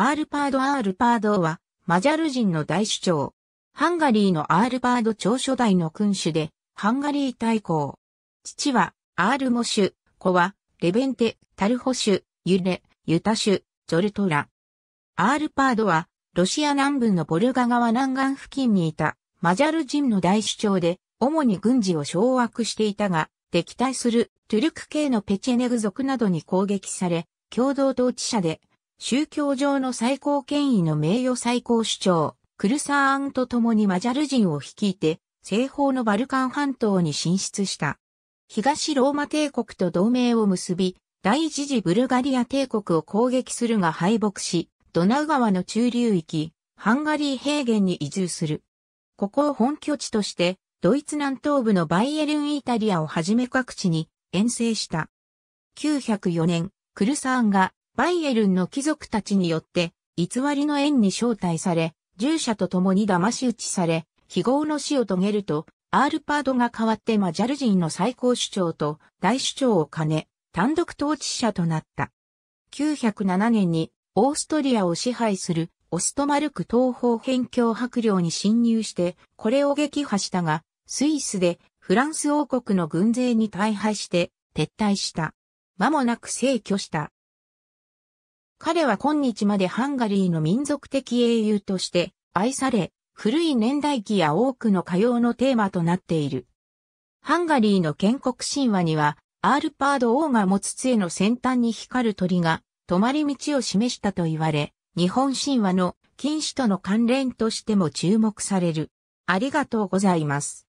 アールパード・アールパードは、マジャル人の大主張。ハンガリーのアールパード朝初代の君主で、ハンガリー大公。父は、アールモシュ、子は、レベンテ、タルホシュ、ユレ、ユタシュ、ジョルトラ。アールパードは、ロシア南部のボルガ川南岸付近にいた、マジャル人の大主張で、主に軍事を掌握していたが、敵対するトゥルク系のペチェネグ族などに攻撃され、共同統治者で宗教上の最高権威の名誉最高主張、クルサーンと共にマジャル人を率いて、西方のバルカン半島に進出した。東ローマ帝国と同盟を結び、第一次ブルガリア帝国を攻撃するが敗北し、ドナウ川の中流域、ハンガリー平原に移住する。ここを本拠地として、ドイツ南東部のバイエルンイタリアをはじめ各地に遠征した。904年、クルサーンがバイエルンの貴族たちによって、偽りの縁に招待され、従者と共に騙し討ちされ、非業の死を遂げると、アールパードが代わってマジャル人の最高首長と大首長を兼ね、単独統治者となった。907年にオーストリアを支配するオストマルク東方辺境白領に侵入して、これを撃破したが、スイスでフランス王国の軍勢に大敗して撤退した。間もなく逝去した。彼は今日までハンガリーの民族的英雄として愛され、古い年代記や多くの歌謡のテーマとなっている。ハンガリーの建国神話には、アールパード王が持つ杖の先端に光る鳥が、止まり道を示したと言われ、日本神話の禁止との関連としても注目される。ありがとうございます。